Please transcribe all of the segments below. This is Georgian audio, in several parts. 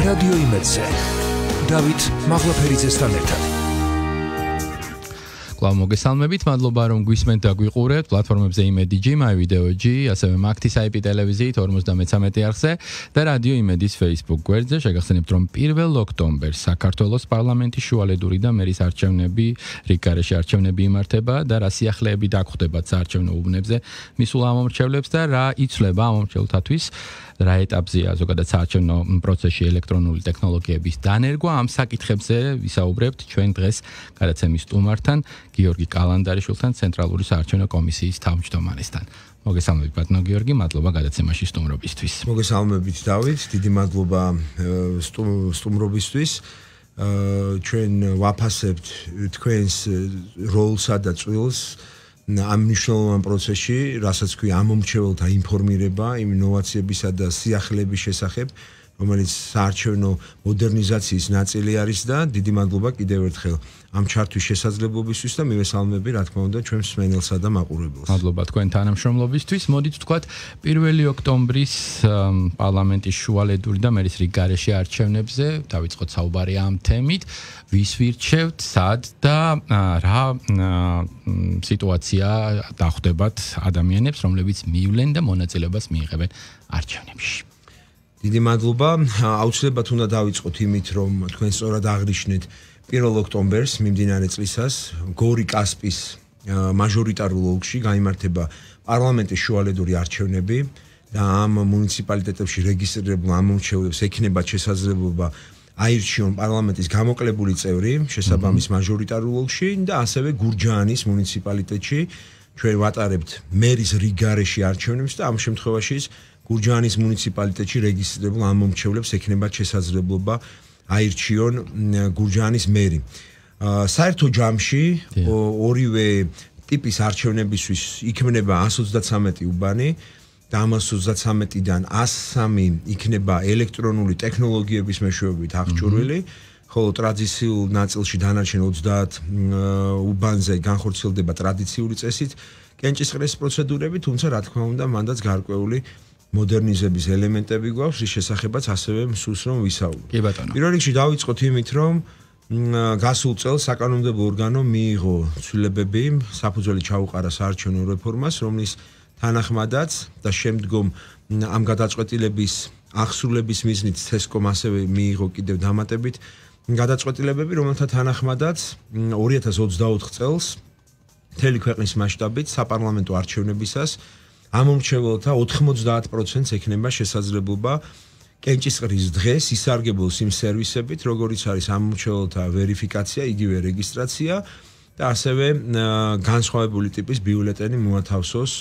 რადიო იმედზე დავით მაღლაფერიძესთან ერთად კვლავ მოგესალმებით მადლობა რომ გვისმენთ და გვიყურებთ პლატფორმებზე იმედი ჯი მაი ვიდეო ჯი ასევე მაქთის აი პი ტელევიზიით 53 არხზე და რადიო იმედის ფეისბუქ გვერდზე შეგახსენებთ რომ 1 ოქტომბერს საქართველოს პარლამენტის შუალედური და მერის არჩევნები რიგარეში არჩევნები იმართება და რა სიახლეები დაგხვდება საარჩევნო უბნებზე მისულ ამომრჩევლებს და რა იცლება ამომრჩევლთათვის რა ეტაპზეა ზოგადად საარჩევნო პროცესში ელექტრონული ტექნოლოგიების დანერგვა ამ საკითხებზე ვისაუბრებთ ჩვენ დღეს გადაცემის სტუმართან გიორგი კალანდარიშვილთან ცენტრალური საარჩევნო კომისიის თავმჯდომარესთან მოგესალმებით ბატონო გიორგი, მადლობა გადაცემაში სტუმრობისთვის. მოგესალმებით დავით, დიდი მადლობა სტუმრობისთვის. ჩვენ ვაფასებთ თქვენს როლსა და წვილს ამ მნიშვნელოვან პროცესში, რასაც ვქვი, ამომრჩეველთა ინფორმირება იმ ინოვაციებისა და სიახლეების შესახებ, რომელიც საარჩევნო მოდერნიზაციის ნაწილი არის და დიდი მადლობა კიდევ ერთხელ ამ ჩართვის შესაძლებლობისთვის და მივესალმები რა თქმა უნდა ჩვენს მსმენელსა და მაყურებელს. მადლობა თქვენ თანამშრომლობისთვის. მოდით ვთქვათ 1 ოქტომბრის პარლამენტის შუალედური და მერის რიგ გარეშე არჩევნებზე დავიწყოთ საუბარი ამ თემით. ვის ვირჩევთ, სად და რა სიტუაცია დახვდებათ ადამიანებს, რომლებიც მივლენ და მონაწილეობას მიიღებენ არჩევნებში? დიდი მადლობა. აუცილებლად უნდა დავიწყოთ იმით, რომ თქვენ სწორად აღნიშნეთ 1 ოქტომბერს მიმდინარე წლისას გორი კასპის მაჟორიტარულ ოლქში გამართება პარლამენტის შუალედური არჩევნები და ამ მუნიციპალიტეტებში რეგისტრირებულ ამომრჩევლებს ექნება შესაძლებლობა აირჩიონ პარლამენტის გამოკლებული წევრი შესაბამის მაჟორიტარულ ოლქში და ასევე გურჯაანის მუნიციპალიტეტში ჩვენ ვატარებთ მერის რიგარეში არჩევნებს და ამ შემთხვევაშიც გურჯაანის მუნიციპალიტეტში რეგისტრირებულ ამ მომრჩევლებს ექნება შესაძლებლობა აირჩიონ გურჯაანის მერი. აა საერთო ჯამში ორივე ტიპის არჩევნებისთვის იქმნება 133 უბანი და ამ 133-დან 103 იქნება ელექტრონული ტექნოლოგიების მეშვეობით აღჭურვილი. ხოლო ტრადიციულ ნაწილში დანარჩენ 30 უბანზე განხორციელდება ტრადიციული წესით კენჭისყრის პროცედურები, თუმცა რა თქმა უნდა მანდაც გარკვეული მოდერნიზების ელემენტები გვაქვს, ის შესაძებაც ასევე მსურს რომ ვისაუბროთ. კი ბატონო. პირველ რიგში დავიწყოთ იმით, რომ გასულ წელს საკანონმდებლო ორგანო მიიღო ცვლილებები, საფუძველი ჩაუყარა საარჩევნო რეფორმას, რომლის თანახმადაც და შემდგომ ამ გადაწყვეტილების აღსრულების მიზნით თესკომ ასევე მიიღო კიდევ დამატებით გადაწყვეტილებები, რომელთა თანახმადაც 2024 წელს მთელი ქვეყნის მასშტაბით საპარლამენტო არჩევნებისას ამ მომჩევლთა 90%-ს ექნება შესაძლებობა კენჭისყრის დღეს ისარგებლოს იმ სერვისებით, როგორიც არის ამ მომჩევლთა ვერიფიკაცია, იგივე რეგისტრაცია და ასევე განსხვავებული ტიპის ბიულეტენი მოათავსოს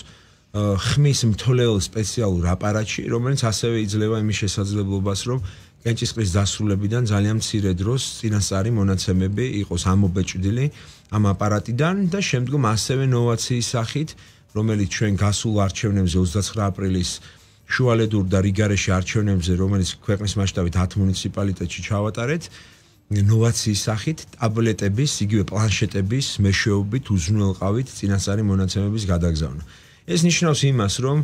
ხმის მთოლეო სპეციალურ აპარატში, რომელიც ასევე იძლევა იმის შესაძლებლობას, რომ კენჭისყრის დასრულებიდან ძალიან მცირე დროს წინასწარი მონაცემები იყოს ამობეჭდილი ამ აპარატიდან და შემდგომ ასევე ნოვაციის სახით რომელიც ჩვენ გასულ არჩევნებზე 29 აპრილის შუალედურ და რიგარეში არჩევნებზე, რომელიც ქვეყნის მასშტაბით 10 მუნიციპალიტეტში ჩავატარეთ, ინოვაციის სახით ტაბლეტების, იგივე პლანშეტების მეშვეობით უზრუნველყავით წინასწარი მონაცემების გადაგზავნა. ეს ნიშნავს იმას, რომ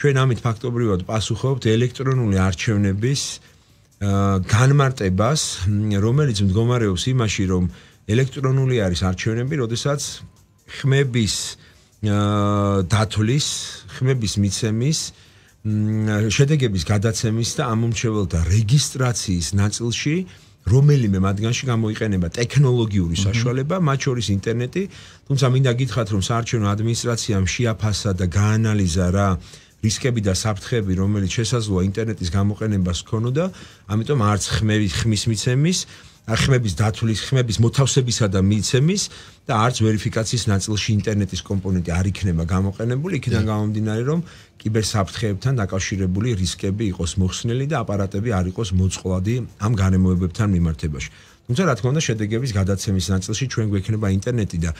ჩვენ ამით ფაქტობრივად პასუხობთ ელექტრონული არჩევნების განმარტებას, რომელიც მდგომარეობს იმაში, რომ ელექტრონული არის არჩევნები, როდესაც ხმების აა დათვლის, ხმების მიცემის, შედეგების გადაცემის და ამომრჩეველთა რეგისტრაციის ნაწილში რომელიმე მათგანში გამოიყენება ტექნოლოგიური საშუალება, მათ შორის ინტერნეტი, თუმცა მინდა გითხრათ, რომ საარჩევნო ადმინისტრაციამ შეაფასა და გაანალიზა რა რისკები და საფრთხები, რომელიც შესაძლოა ინტერნეტის გამოყენებას ქონოდა, ამიტომ არც ხმების ხმის მიცემის, აა ხმების დათვლის, ხმების მოთავსებისა და მიცემის და არც ვერიფიკაციის ნაწილში ინტერნეტის კომპონენტი არ იქნება გამოყენებული, იქიდან გამომდინარე, რომ კიბერსაფრთხეებთან დაკავშირებული რისკები იყოს მოხსნილი და აპარატები არ იყოს მოწყვლადი ამ განემოებებთან მიმართებაში. თუმცა რა თქმა უნდა, შედეგების გადაცემის ნაწილში ჩვენ გვექნება ინტერნეტი და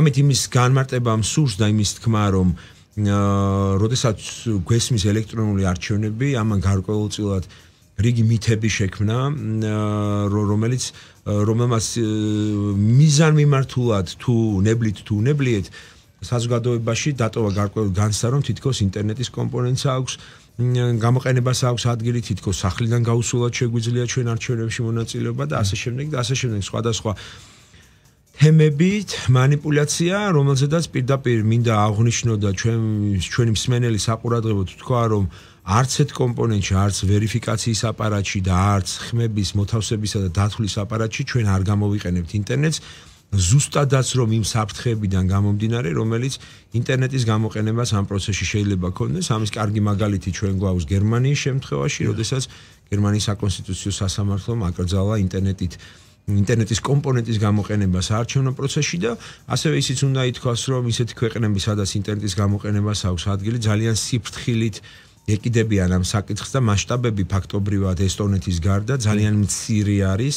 ამით იმის განმარტება მსურს და იმის თქმა, რომ აა, როდესაც გვესმის ელექტრონული არჩევნები, ამან გარკვეულწილად რიგი მითები შექმნა რომელიც რომელმაც მიზანმიმართულად თუ ნებლით თუ უნებლიეთ საზოგადოებაში დატოვა გარკვეული განცდა რომ თითქოს ინტერნეტის კომპონენტს აქვს გამოყენებას აქვს ადგილი თითქოს სახლიდან გაუსულად შეგვიძლია ჩვენ არჩევნებში მონაწილეობა და ასე შემდეგ და ასე შემდეგ სხვადასხვა თემებით манипуляция, რომელზედაც პირდაპირ მინდა აღნიშნო და ჩვენ ჩვენი მსმენელი საყურადღებო თქვა რომ არც ეთ კომპონენტში, არც ვერიფიკაციის აპარატში და არც ხმების მოთავსებისა და დათვლის აპარატში ჩვენ არ გამოვიყენებთ ინტერნეტს ზუსტადაც რომ იმ საფრთხეებიდან გამომდინარე, რომელიც ინტერნეტის გამოყენებას ამ პროცესში შეიძლება ქონდეს, ამის კარგი მაგალითი ჩვენ გვაქვს გერმანიის შემთხვევაში, როდესაც გერმანიის საკონსტიტუციო სასამართლომ აკრძალა ინტერნეტით ინტერნეტის კომპონენტის გამოყენებას არჩევნო პროცესში და ასევე ისიც უნდა ითქვას, რომ ისეთი ქვეყნები, სადაც ინტერნეტის გამოყენებას აქვს ადგილი, ძალიან სიფრთხილით ეკიდებიან ამ საკითხს და მასშტაბები ფაქტობრივად ესტონეთის გარდა ძალიან მცირე არის,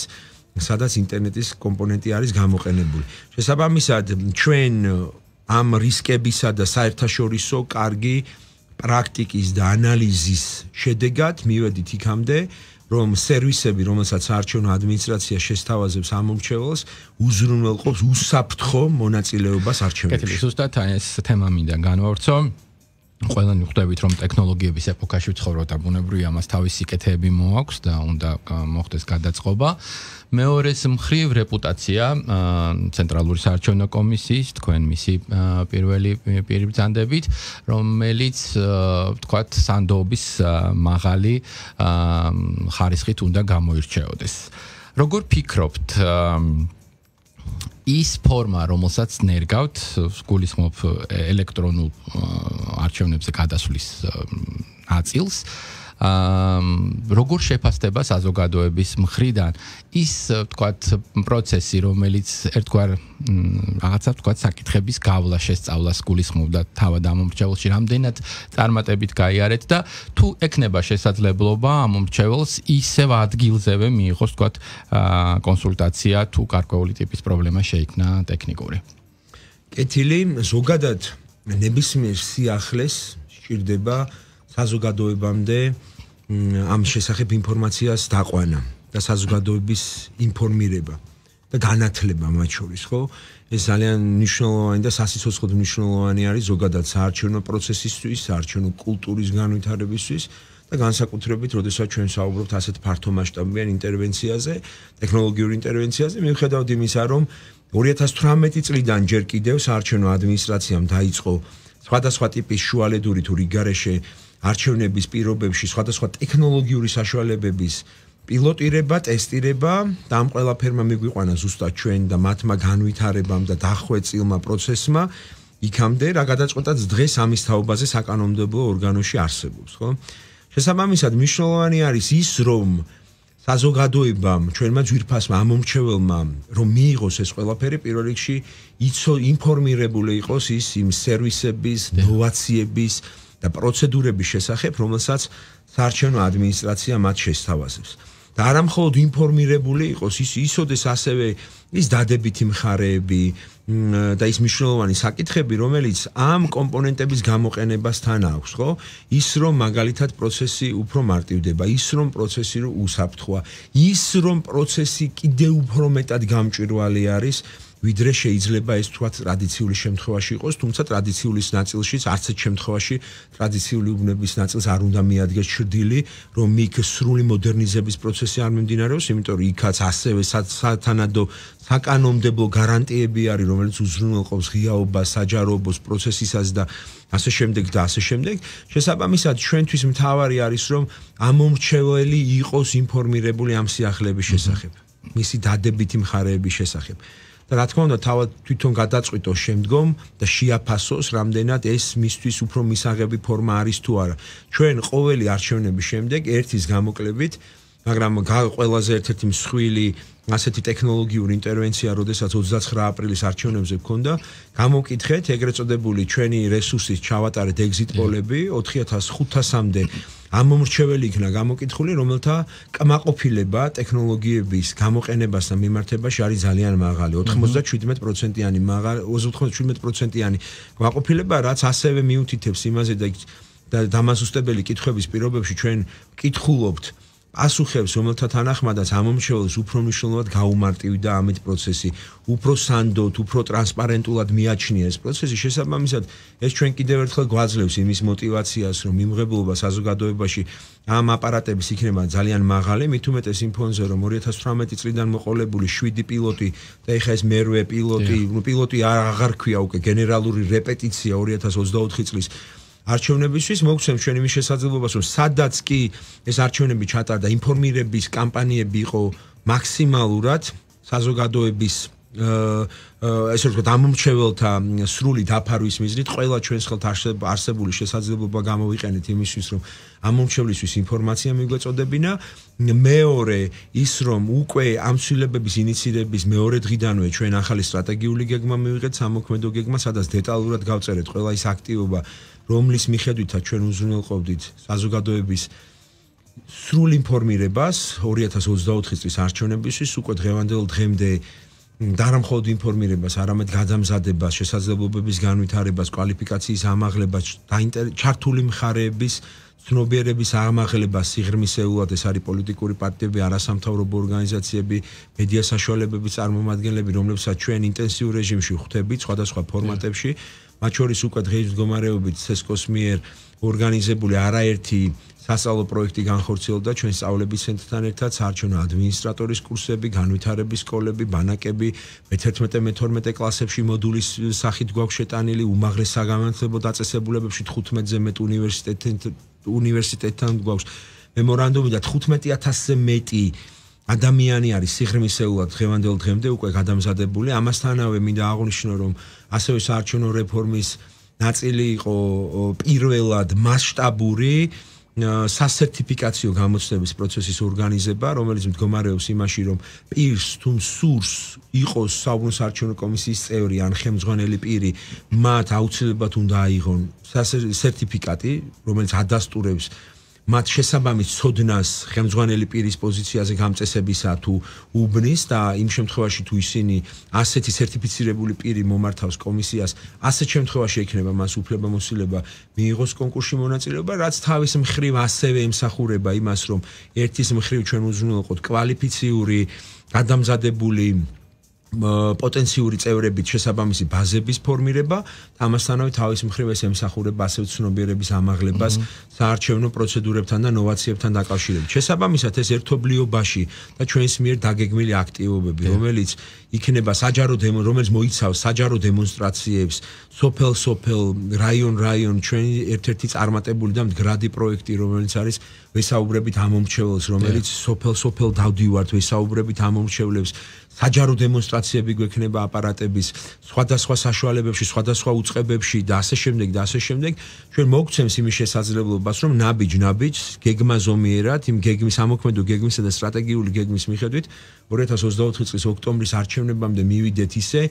სადაც ინტერნეტის კომპონენტი არის გამოყენებული. შესაბამისად, ჩვენ ამ რისკებისა და საერთაშორისო კარგი პრაქტიკის და ანალიზის შედეგად მივედით იქამდე, რომ სერვისები, რომელსაც არჩევნო ადმინისტრაცია შესთავაზებს ამომრჩეველს, უზრუნველყოფს უსაფრთხო მონაწილეობას არჩევნებში. კეთილი, ზუსტად ეს თემა მინდა განვავრცო. ყველანი ხვდებით რომ ტექნოლოგიების ეპოქაში ვცხოვრობთ და ბუნებრივია მას თავის სიკეთეები მოაქვს და უნდა მოხდეს გადაწყობა მეორეს მხრივ რეპუტაცია ცენტრალური საარჩევნო კომისიის თქვენ მისი პირველი პირი ბრძანდებით რომელიც ვთქვათ სანდოობის მაღალი ხარისხით უნდა გამოირჩეოდეს როგორ ფიქრობთ ის ფორმა, რომელსაც ნერგავთ, გულისხმობ ელექტრონულ არჩევნებზე გადასვლის აწილს. როგორ შეფასდება საზოგადოების მხრიდან ის თქვათ პროცესი რომელიც ერთგვარ რაღაცა თქვათ საკითხების გავლა შესწავლას გულისხმობდა თავად ამომრჩეველში რამდენად წარმატებით გაიარეთ და თუ ექნება შესაძლებლობა ამომრჩეველს ისევ ადგილზევე მიიღოს თქვათ კონსულტაცია თუ გარკვეული ტიპის პრობლემა შეიქმნა ტექნიკური კეთილი ზოგადად ნებისმიერ სიახლეს შეიძლება საზოგადოებამდე ამ შესახებ ინფორმაციას დაყვანა და საზოგადოების ინფორმირება და განათლება მათ შორის, ხო? ეს ძალიან მნიშვნელოვანი და სასიცოცხლოდ მნიშვნელოვანი არის ზოგადად საარჩევნო პროცესისთვის, საარჩევნო კულტურის განვითარებისთვის. და განსაკუთრებით, როდესაც ჩვენ საუბრობთ ასეთ ფართო მასშტაბიან ინტერვენციაზე, ტექნოლოგიურ ინტერვენციაზე, მიუხედავად იმისა, რომ 2018 წლიდან ჯერ კიდევ საარჩევნო ადმინისტრაციამ დაიწყო სხვადასხვა ტიპის შუალედური თუ რიგარეშე არჩევნების პირობებში სხვადასხვა ტექნოლოგიური საშუალებების პილოტირება, ტესტირება და ამ ყველაფერმა მიგვიყვანა ზუსტად ჩვენ და მათმა განვითარებამ და დახვეწილმა პროცესმა იქამდე, რა გადაწყვეტაც დღეს ამის თაობაზე საკანონმდებლო ორგანოში არსებობს, ხო? შესაბამისად, მნიშვნელოვანი არის ის, რომ საზოგადოებამ, ჩვენმა ძირფასმა ამომრჩეველმა, რომ მიიღოს ეს ყველაფერი პირველ რიგში, იცო ინფორმირებული იყოს ის იმ სერვისების, ნოვაციების, და პროცედურების შესახებ, რომელსაც საარჩევნო ადმინისტრაცია მათ შეესთავაზებს. და არა მხოლოდ ინფორმირებული იყოს ის ისოდეს ასევე ის დადებითი მხარეები და ის მნიშვნელოვანი საკითხები, რომელიც ამ კომპონენტების გამოყენებასთან აქვს, ხო? ის რომ მაგალითად პროცესი უფრო მარტივდება, ის რომ პროცესი უსაფრთხოა, ის რომ პროცესი კიდევ უფრო მეტად გამჭვირვალე არის, ვიდრე შეიძლება ეს თქვა ტრადიციული შემთხვევაში იყოს, თუმცა ტრადიციულის ნაწილშიც არც ერთ შემთხვევაში ტრადიციული უბნების ნაწილს არ უნდა მიადგეს ჭრდილი, რომ იქ სრული მოდერნიზების პროცესი არ მიმდინარეობს, იმიტომ რომ იქაც ასევე სათანადო საკანონმდებლო გარანტიები არის, რომელიც უზრუნველყოფს ღიაობას, საჯაროობის პროცესისას და ასე შემდეგ და ასე შემდეგ. შესაბამისად, ჩვენთვის მთავარი არის, რომ ამომრჩეველი იყოს ინფორმირებული ამ სიახლეების შესახებ. მისი დადებითი მხარეების შესახებ. და რა თქმა უნდა თავად თვითონ გადაწყვეტო შემდგომ და შეაფასოს რამდენად ეს მისთვის უფრო მისაღები ფორმა არის თუ არა. ჩვენ ყოველი არჩევნების შემდეგ ერთის გამოკლებით, მაგრამ ყველაზე ერთ-ერთი მსხვილი ასეთი ტექნოლოგიური ინტერვენცია, როდესაც 29 აპრილის არჩევნებზე გქონდა, გამოკითხეთ ეგრეთ წოდებული ჩვენი რესურსის ჩავატარეთ ეგზიტ პოლები 4500-მდე ამომრჩეველი იქნა გამოკითხული, რომელთა კმაყოფილება ტექნოლოგიების გამოყენებასთან მიმართებაში არის ძალიან მაღალი, 97%-იანი, მაღალი 97%-იანი კმაყოფილება, რაც ასევე მიუთითებს იმაზე და და დამასუსტებელი კითხვების პირობებში ჩვენ მკითხულობთ პასუხებს, რომელთა თანახმადაც ამომრჩეველს უფრო მნიშვნელოვნად გაუმარტივდა ამით პროცესი, უფრო სანდოდ, უფრო ტრანსპარენტულად მიაჩნია ეს პროცესი, შესაბამისად ეს ჩვენ კიდევ ერთხელ გვაძლევს იმის мотиваციას, რომ მიმღებლობა საზოგადოებაში ამ აპარატების იქნება ძალიან მაღალი, მით უმეტეს იმ ფონზე, რომ 2018 წლიდან მოყოლებული 7 პილოტი და ეხა ეს მერვე პილოტი, პილოტი აღარ ქვია უკვე გენერალური რეპეტიცია 2024 წლის არჩევნებისთვის მოგცემ ჩვენ იმის შესაძლებლობას, რომ სადაც კი ეს არჩევნები ჩატარდა, ინფორმირების კამპანიები იყო მაქსიმალურად საზოგადოების ა ესე ვთქვათ ამომრჩეველთა სრული დაფარვის მიზნით ყველა ჩვენს ხელთ არსებული შესაძლებლობა გამოვიყენეთ იმისთვის რომ ამომრჩევლისთვის ინფორმაცია მიგვეწოდებინა მეორე ის რომ უკვე ამ ცვლილებების ინიციირების მეორე დღიდანვე ჩვენ ახალი სტრატეგიული გეგმა მივიღეთ სამოქმედო გეგმა სადაც დეტალურად გავწერეთ ყველა ის აქტივობა რომლის მიხედვითაც ჩვენ უზრუნველყოფდით საზოგადოების სრულ ინფორმირებას 2024 წლის არჩევნებისთვის უკვე დღევანდელ დღემდე დარამხოდ ინფორმირებას, არამედ გადამზადებას, შესაძლებლობების განვითარებას, კვალიფიკაციის ამაღლებას, ჩართული მხარეების ცნობიერების ამაღლებას, სიღრმისეულად ეს არის პოლიტიკური პარტიები, არასამთავრობო ორგანიზაციები, მედია საშუალებების წარმომადგენლები, რომლებსაც ჩვენ ინტენსიურ რეჟიმში ხვდებით სხვადასხვა ფორმატებში. Yeah. მათ შორის უკვე დღეის მდგომარეობით სესკოს მიერ ორგანიზებული არაერთი სასწავლო პროექტი განხორციელდა ჩვენ სწავლების ცენტრთან ერთად, საარჩევნო ადმინისტრატორის კურსები, განვითარების სკოლები, ბანაკები, მე-11, მე-12 კლასებში მოდულის სახით გვაქვს შეტანილი უმაღლეს საგამანცებო დაწესებულებებში 15-ზე მეტ უნივერსიტეტთან უნივერსიტეტთან გვაქვს მემორანდუმი და 15000-ზე მეტი ადამიანი არის სიღრმისეულად ღევანდელ დღემდე უკვე გადამზადებული. ამასთანავე მინდა აღვნიშნო, რომ ასევე საარჩევნო რეფორმის ნაწილი იყო პირველად მასშტაბური სასერტიფიკაციო გამოცდების პროცესის ორგანიზება, რომელიც მდგომარეობს იმაში, რომ პირს თუმ სურს იყოს საუბრო საარჩევნო კომისიის წევრი ან ხელმძღვანელი პირი, მათ აუცილებლად უნდა აიღონ სასერტიფიკატი, რომელიც ადასტურებს მათ შესაბამის ცოდნას ხელმძღვანელი პირის პოზიციაზე გამწესებისა თუ უბნის და იმ შემთხვევაში თუ ისინი ასეთი სერტიფიცირებული პირი მომართავს კომისიას, ასეთ შემთხვევაში ექნება მას უფლებამოსილება მიიღოს კონკურსში მონაწილეობა, რაც თავის მხრივ ასევე იმსახურება იმას, რომ ერთის მხრივ ჩვენ უზრუნველყოთ კვალიფიციური ადამიანზადებული პოტენციური წევრებით შესაბამისი ბაზების ფორმირება, ამასთანავე თავის მხრივ ეს ემსახურება ასე ცნობიერების ამაღლებას საარჩევნო პროცედურებთან და ნოვაციებთან დაკავშირებით. შესაბამისად ეს ერთობლიობაში და ჩვენს მიერ დაგეგმილი აქტივობები, რომელიც იქნება საჯარო რომელიც მოიცავს საჯარო დემონსტრაციებს, სოფელ სოფელ, რაიონ რაიონ, ჩვენი ერთ-ერთი წარმატებული და მდგრადი პროექტი, რომელიც არის ვისაუბრებით ამომრჩევლებს, რომელიც სოფელ სოფელ დავდივართ, ვისაუბრებით ამომრჩევლებს საჯარო დემონსტრაციები გვექნება აპარატების სხვადასხვა საშუალებებში, სხვადასხვა უწყებებში და ასე შემდეგ და ასე შემდეგ, ჩვენ მოგვცემს იმის შესაძლებლობას, რომ ნაბიჯ ნაბიჯ გეგმა ზომიერად, იმ გეგმის ამოქმედო გეგმისა და სტრატეგიული გეგმის მიხედვით 2024 წლის ოქტომბრის არჩევნებამდე მივიდეთ ისე,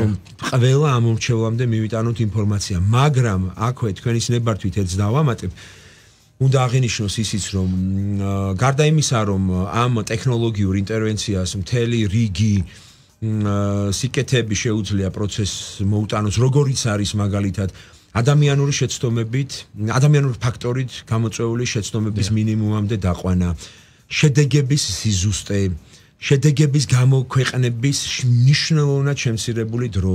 რომ ყველა ამ მომრჩევლამდე მივიტანოთ ინფორმაცია, მაგრამ აქვე თქვენის ნებართვით ერთს დავამატებ, უნდა აღინიშნოს ისიც რომ გარდა იმისა რომ ამ ტექნოლოგიურ ინტერვენციას მთელი რიგი სიკეთები შეუძლია პროცესს მოუტანოს როგორიც არის მაგალითად ადამიანური შეცდომებით ადამიანური ფაქტორით გამოწვეული შეცდომების მინიმუმამდე დაყვანა შედეგების სიზუსტე შედეგების გამოქვეყნების მნიშვნელოვნად შემცირებული დრო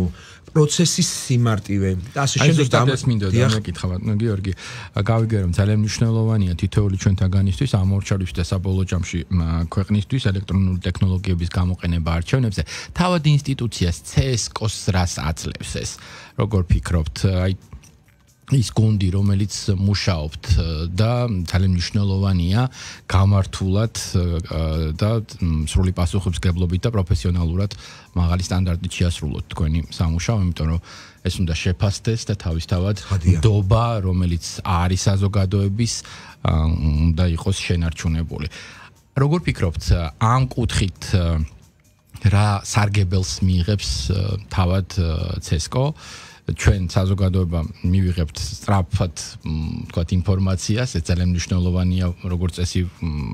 პროცესის სიმარტივე და ასე შემდეგ დამას მინდოდა მეკითხავა ნუ გიორგი გავიგე რომ ძალიან მნიშვნელოვანია თითოეული ჩვენთაგანისთვის ამორჩალვის და საბოლოო ჯამში ქვეყნისთვის ელექტრონული ტექნოლოგიების გამოყენება არჩევნებზე თავად ინსტიტუციას CSCO-ს რას აძლევს ეს როგორ ფიქრობთ აი ის გონდი რომელიც მუშაობთ და ძალიან მნიშვნელოვანია გამართულად და სრული პასუხებს გებლობით და პროფესიონალურად მაღალი სტანდარტით შეასრულოთ თქვენი სამუშაო, იმიტომ რომ ეს უნდა შეფასდეს და თავისთავად დობა რომელიც არის საზოგადოების უნდა იყოს შენარჩუნებული. როგორ ფიქრობთ ამ კუთხით რა სარგებელს მიიღებს თავად CESCO? ჩვენ საზოგადოება მივიღებთ სწრაფად თქვათ ინფორმაციას, ეს ძალიან მნიშვნელოვანია, როგორც წესი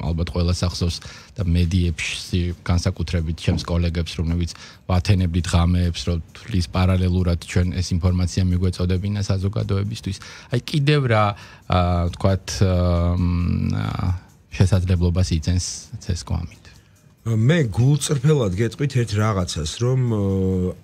ალბათ ყველას ახსოვს და მედიებში განსაკუთრებით ჩემს კოლეგებს, რომლებიც ვათენებდით ღამეებს, რომ თulis პარალელურად ჩვენ ეს ინფორმაცია მიგვეწოდებინა საზოგადოებისთვის. აი კიდევ რა თქვათ შესაძლებლობას იძენს ცესკო ამ მე გულწრფელად გეტყვით ერთ რაღაცას, რომ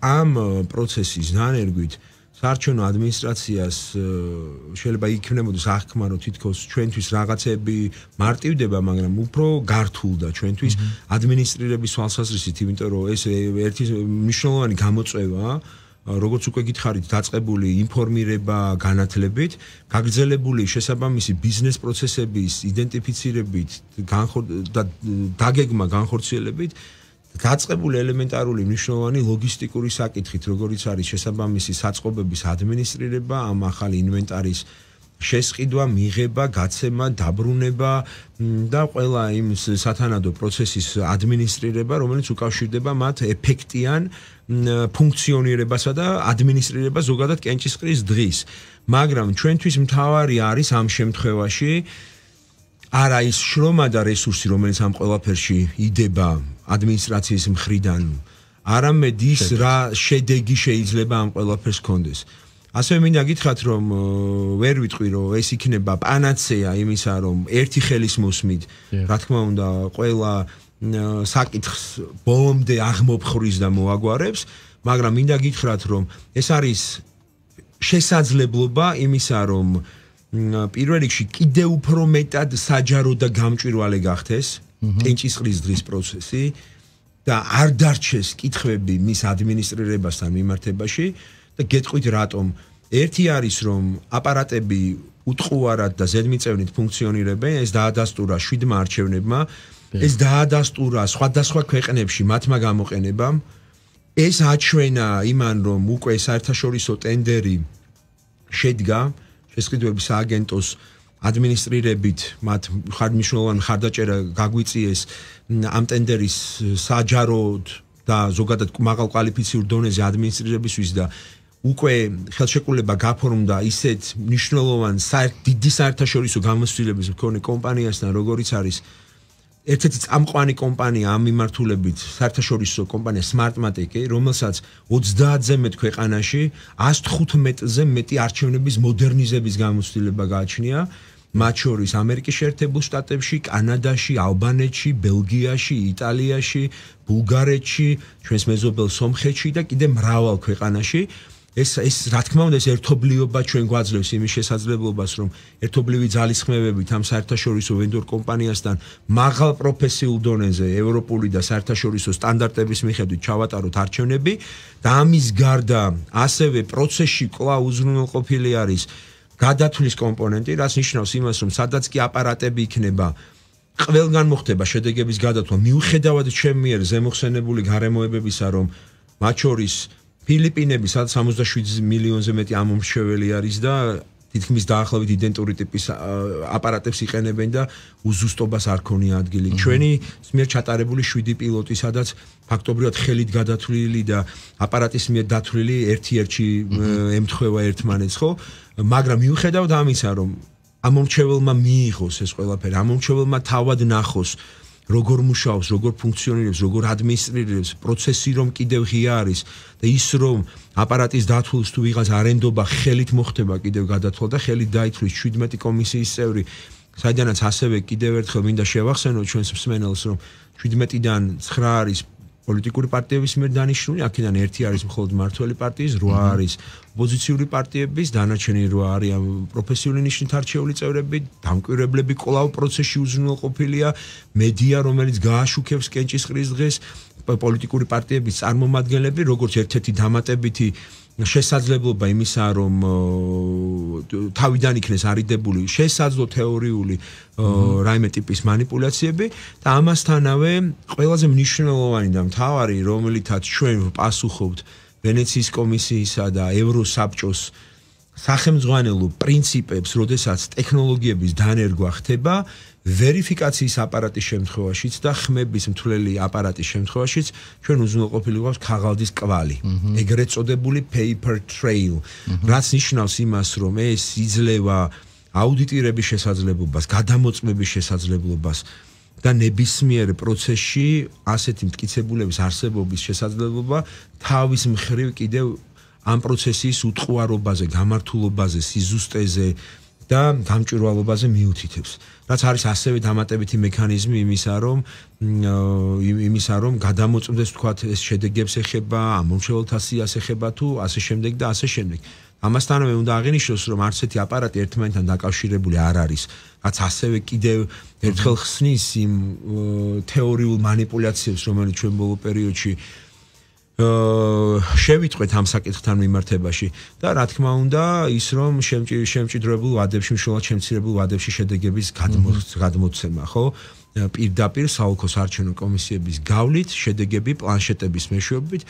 ამ პროცესის დანერგვით საარჩევნო ადმინისტრაციას შეიძლება იქნებოდეს ახკმარო თითქოს ჩვენთვის რაღაცები მარტივდება, მაგრამ უფრო გართულდა ჩვენთვის ადმინისტრირების თვალსაზრისით, იმიტომ რომ ეს ერთი მნიშვნელოვანი გამოწვევაა როგორც უკვე გითხარით, დაწቀბული ინფორმირება განათლებით, გაგრძელებული შესაბამისი ბიზნეს პროცესების იდენტიფიცირებით, განხორ და დაგეგმა განხორციელებით, გაწებული ელემენტარული მნიშვნელოვანი ლოგისტიკური საკითხით, როგორიც არის შესაბამისი საწყობების ადმინისტრირება, ამ ახალი ინვენტარის შესყიდვა, მიღება, გაცემა, დაბრუნება და ყველა იმ სათანადო პროცესის ადმინისტრირება, რომელიც უკავშირდება მათ ეფექტიან ფუნქციონირებასა და ადმინისტრირება ზოგადად კენჭისყრის დღის. მაგრამ ჩვენთვის მთავარი არის ამ შემთხვევაში არა ის შრომა და რესურსი რომელიც ამ ყველაფერში იდება ადმინისტრაციის მხრიდან არამედ ის რა შედეგი შეიძლება ამ ყველაფერს კონდეს ასე მინდა გითხრათ რომ ვერ ვიტყვი რომ ეს იქნება პანაცეა იმისა რომ ერთი ხელის მოსმით რა თქმა უნდა ყველა საკითხს ბოლომდე აღმოფხვრის და მოაგვარებს მაგრამ მინდა გითხრათ რომ ეს არის შესაძლებლობა იმისა რომ პირველ რიგში კიდე უფრო მეტად საჯარო და გამჭვირვალე გახდეს ტენჩისყრის ძრის პროცესი და არ დარჩეს კითხვები მის ადმინისტრირებასთან მიმართებაში და გეტყვით რატომ ერთი არის რომ აპარატები უტყუარად და ზედმიწევნით ფუნქციონირებენ ეს დაადასტურა 7 მარჩევნებმა ეს დაადასტურა სხვადასხვა ქვეყნებში მათმა გამოყენებამ ეს აჩვენა იმან რომ უკვე საერთაშორისო ტენდერი შედგა შეხედების სააგენტოს ადმინისტრირებით მათ ხარმიშნულან ხარდაჭერა გაგვიწიეს ამ ტენდერის საჯაროდ და ზოგადად მაღალ კვალიფიციურ დონეზე ადმინისტრირებისთვის და უკვე ხელშეკრულება გაფორმდა ისეთ მნიშვნელოვან საერთ დიდი საერთაშორისო გამოცდილების მქონე კომპანიასთან როგორიც არის ერთ-ერთი წამყვანი კომპანია ამ მიმართულებით, საერთაშორისო კომპანია Smartmatic-ი, რომელსაც 30-ზე მეტ ქვეყანაში 115-ზე მეტი არჩევნების მოდერნიზების გამოცდილება გააჩნია, მათ შორის ამერიკის შეერთებულ შტატებში, კანადაში, ალბანეთში, ბელგიაში, იტალიაში, ბულგარეთში, ჩვენს მეზობელ სომხეთში და კიდე მრავალ ქვეყანაში. ეს ეს რა თქმა უნდა ეს ერთობლიობა ჩვენ გვაძლევს იმის შესაძლებლობას რომ ერთობლივი ძალისხმევებით ამ საერთაშორისო ვენდორ კომპანიასთან მაღალ პროფესიულ დონეზე ევროპული და საერთაშორისო სტანდარტების მიხედვით ჩავატაროთ არჩევნები და ამის გარდა ასევე პროცესში ყვა უზრუნველყოფილი არის გადათვლის კომპონენტი რაც ნიშნავს იმას რომ სადაც კი აპარატები იქნება ყველგან მოხდება შედეგების გადათვლა მიუხედავად ჩემ მიერ ზემოხსენებული გარემოებებისა რომ მათ შორის ფილიპინები სადაც 67 მილიონზე მეტი ამომრჩეველი არის და თითქმის დაახლოებით იდენტური ტიპის აპარატებს იყენებენ და უზუსტობას არ ქონია ადგილი. ჩვენი მიერ ჩატარებული 7 პილოტი, სადაც ფაქტობრივად ხელით გადათვლილი და აპარატის მიერ დათვლილი ერთ-ერთი ემთხვევა ერთმანეთს, ხო? მაგრამ მიუხედავად ამისა, რომ ამომრჩეველმა მიიღოს ეს ყველაფერი, ამომრჩეველმა თავად ნახოს როგორ მუშაობს, როგორ ფუნქციონირებს, როგორ ადმინისტრირებს პროცესი რომ კიდევ ღია არის და ის რომ აპარატის დათვლის თუ ვიღაც არენდობა ხელით მოხდება კიდევ გადათვლა და ხელით დაითვლის 17 კომისიის წევრი საიდანაც ასევე კიდევ ერთხელ მინდა შევახსენო ჩვენს მსმენელს რომ 17-დან 9 არის პოლიტიკური პარტიების მიერ დანიშნული, აქედან ერთი არის მხოლოდ მართველი პარტიის, რვა არის ოპოზიციური პარტიების, დანარჩენი რვა არის პროფესიული ნიშნით არჩეული წევრები, დამკვირვებლები კოლავ პროცესში უზრუნველყოფილია, მედია, რომელიც გააშუქებს კენჭისყრის დღეს პოლიტიკური პარტიების წარმომადგენლები, როგორც ერთ-ერთი დამატებითი შესაძლებლობა იმისა, რომ თავიდან იქნეს არიდებული შესაძლო თეორიული რაიმე ტიპის манипуляციები და ამასთანავე ყველაზე მნიშვნელოვანი და მთავარი, რომელიც ჩვენ პასუხობთ ვენეციის კომისიისა და ევროსაბჭოს აა სახელმძღვანელო პრინციპებს, როდესაც ტექნოლოგიების დანერგვა ხდება, ვერიფიკაციის აპარატის შემთხვევაშიც და ხმების მთვლელი აპარატის შემთხვევაშიც ჩვენ უზრუნველყოფილიყავს ქაღალდის კვალი, ეგრეთ წოდებული paper trail, რაც ნიშნავს იმას, რომ ეს იძლევა აუდიტირების შესაძლებლობას, გადამოწმების შესაძლებლობას და ნებისმიერ პროცესში ასეთი მткиცებულების არსებობის შესაძლებლობა თავის მხრივ კიდევ ამ პროცესის უთყუარობაზე, გამართულობაზე, სიზუსტეზე და გამჭვირვალობაზე მიუთითებს. რაც არის ასევე დამატებითი მექანიზმი იმისა, რომ იმისა, რომ გადამოწმდეს თქვათ ეს შედეგებს ეხება, ამომრჩეველთა სიას ეხება თუ ასე შემდეგ და ასე შემდეგ. ამასთანავე უნდა აღინიშნოს, რომ არც ერთი აპარატი ერთმანეთთან დაკავშირებული არ არის, რაც ასევე კიდევ ერთხელ ხსნის იმ თეორიულ манипуляციებს, რომელიც ჩვენ ბოლო პერიოდში შევიწყვეთ ამ საკითხთან მიმართებაში და რა თქმა უნდა ის რომ შემჭიდრებულ ვადებში მშულად შემცირებულ ვადებში შედეგების გადმოცემა ხო პირდაპირ საოლქო საარჩევნო კომისიების გავლით შედეგები პლანშეტების მეშვეობით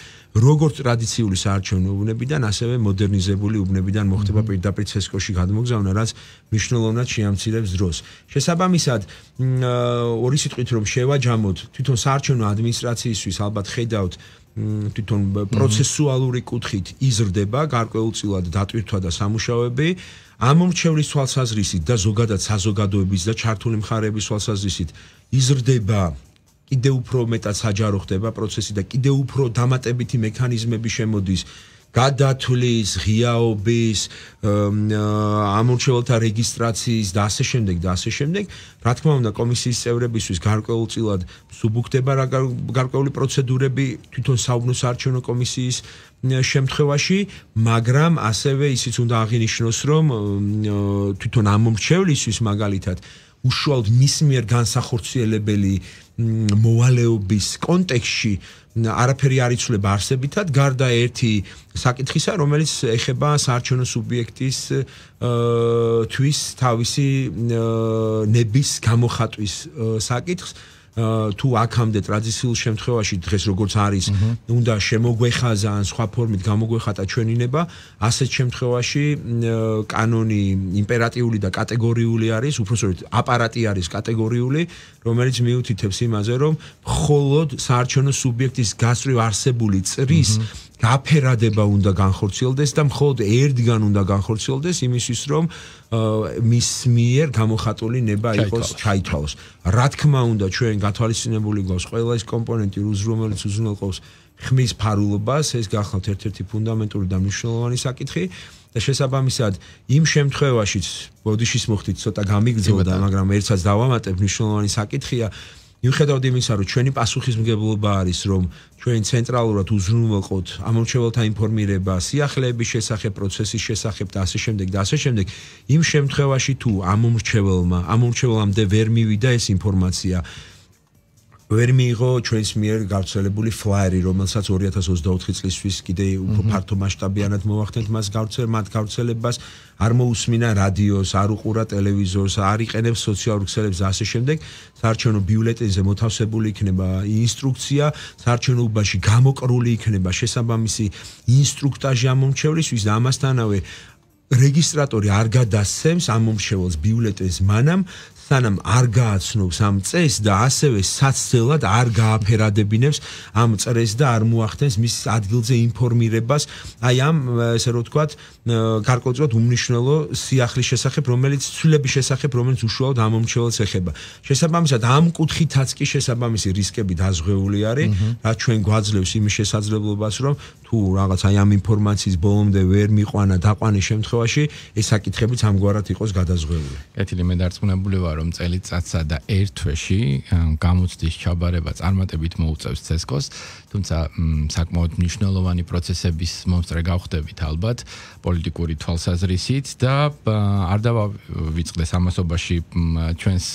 როგორც ტრადიციული საარჩევნო უბნებიდან ასევე მოდერნიზებული უბნებიდან მოხდება პირდაპირ ცესკოში გადმოგზავნა რაც მნიშვნელოვნად შეამცირებს დროს შესაბამისად ორი სიტყვით რომ შევაჯამოთ თვითონ საარჩევნო ადმინისტრაციისთვის ალბათ ხედავთ თვითონ პროცესუალური კუთხით იზრდება გარკვეულწილად დატვირთვა და სამუშაოები ამომრჩევლის თვალსაზრისით და ზოგადად საზოგადოების და ჩართული მხარეების თვალსაზრისით იზრდება კიდე უფრო მეტად საჯარო ხდება პროცესი და კიდე უფრო დამატებითი მექანიზმები შემოდის გადათვლის, ღიაობის, ამორჩეულთა რეგისტრაციის და ასე შემდეგ და ასე შემდეგ, რა თქმა უნდა, კომისიის წევრებისთვის გარკვეულწილად მსუბუქდება გარკვეული პროცედურები თვითონ საუბნოს არჩევნო კომისიის შემთხვევაში, მაგრამ ასევე ისიც უნდა აღინიშნოს, რომ თვითონ ამორჩეულისთვის მაგალითად უშუალოდ მის მიერ განსახორციელებელი მოვალეობის კონტექსში არაფერი არ იცვლება არსებითად გარდა ერთი საკითხისა რომელიც ეხება საარჩევნო სუბიექტის თვის თავისი ნების გამოხატვის საკითხს თუ აქამდე ტრადიციულ შემთხვევაში დღეს როგორც არის უნდა შემოგვეხაზა ან სხვა ფორმით გამოგვეხატა ჩვენინება ასეთ შემთხვევაში კანონი იმპერატიული და კატეგორიული არის უბრალოდ აპარატი არის კატეგორიული რომელიც მიუთითებს იმაზე რომ მხოლოდ საარჩევნო სუბიექტის გასწრივ არსებული წრის გაფერადება უნდა განხორციელდეს და მხოლოდ ერთგან უნდა განხორციელდეს იმისთვის რომ მის მიერ გამოხატული ნება იყოს ჩაითვალოს. რა თქმა უნდა ჩვენ გათვალისწინებული გვყავს ყველა ეს კომპონენტი რომელიც უზრუნველყოფს ხმის ფარულობას, ეს გახლავთ ერთ-ერთი ფუნდამენტური და მნიშვნელოვანი საკითხი და შესაბამისად იმ შემთხვევაში ბოდიშის მოხდით ცოტა გამიგძლო და მაგრამ ერთსაც დავამატებ მნიშვნელოვანი საკითხია მიუხედავად იმისა, რომ ჩვენი პასუხისმგებლობა არის, რომ ჩვენ ცენტრალურად უზრუნველყოთ ამომრჩეველთა ინფორმირება, სიახლეების შესახებ, პროცესის შესახებ და ასე შემდეგ და ასე შემდეგ, იმ შემთხვევაში თუ ამომრჩეველმა, ამომრჩეველამდე ვერ მივიდა ეს ინფორმაცია, ვერ მიიღო ჩვენს მიერ გავრცელებული ფლაიერი, რომელსაც 2024 წლისთვის კიდე უფრო ფართო მასშტაბიანად მოახდენთ მას გავრცელ მათ გავრცელებას, არ მოусმინა რადიოს, არ უყურა ტელევიზორს, არ იყენებს სოციალურ ქსელებს და ასე შემდეგ. საარჩევნო ბიულეტენზე მოთავსებული იქნება ინსტრუქცია, საარჩევნო უბანში გამოკრული იქნება შესაბამისი ინსტრუქტაჟი ამომრჩევლის ვის და ამასთანავე რეგისტრატორი არ გადასცემს ამ მომშევალს ბიულეტენს მანამ, სანამ არ გააცნობს ამ წეს და ასევე საცდელად არ გააფერადებინებს ამ წრეს და არ მოახდენს მის ადგილზე ინფორმირებას აი ამ ესე რომ ვთქვათ გარკვეულწილად უმნიშვნელო სიახლის შესახებ რომელიც ცვლილების შესახებ რომელიც უშუალოდ ამომრჩევლს ეხება შესაბამისად ამ კუთხითაც კი შესაბამისი რისკები დაზღვეული არის რა ჩვენ გვაძლევს იმის შესაძლებლობას რომ თუ რაღაც აი ამ ინფორმაციის ბოლომდე ვერ მიყვანა დაყვანის შემთხვევაში ეს საკითხებიც ამგვარად იყოს გადაზღვეული კეთილი მე დარწმუნებული ვარ რომ წელიწადსა და ერთ თვეში გამოცდის ჩაბარება წარმატებით მოუწევს CESCO-ს, თუმცა საკმაოდ მნიშვნელოვანი პროცესების მომსწრე გავხდებით ალბათ პოლიტიკური თვალსაზრისით და არ დავიწყდეს ამასობაში ჩვენს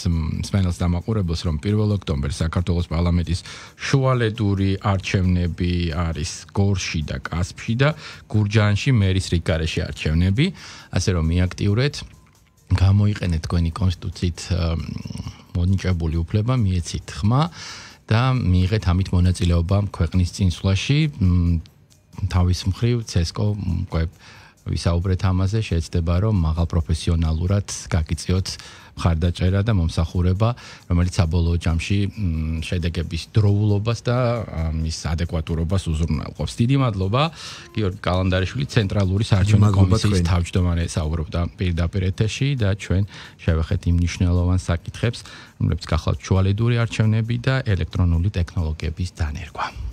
სპენელს დამაყურებელს, რომ 1 ოქტომბერს საქართველოს პარლამენტის შუალედური არჩევნები არის გორში და კასპში და გურჯაანში მერის რიგარეში არჩევნები, ასე რომ მიაქტიურეთ გამოიყენე თქვენი კონსტიტუციით მონიჭებული უფლება მიეცით ხმა და მიიღეთ ამით მონაწილეობა ქვეყნის წინსვლაში თავის მხრივ CESCO-ს ვისაუბრეთ ამაზე, შეიძლება რომ მაღალ პროფესიონალურად გაგიწიოთ ხარდაჭერა და მომსახურება, რომელიც საბოლოო ჯამში შედეგების დროულობას და მის ადეკვატურობას უზრუნველყოფს. დიდი მადლობა გიორგი კალანდარიშვილი ცენტრალური საარჩევნო კომისიის თავმჯდომარე საუბრობდა პირდაპირ ეთერში და ჩვენ შევეხეთ იმ მნიშვნელოვან საკითხებს, რომლებიც გახლავთ შუალედური არჩევნები და ელექტრონული ტექნოლოგიების დანერგვა.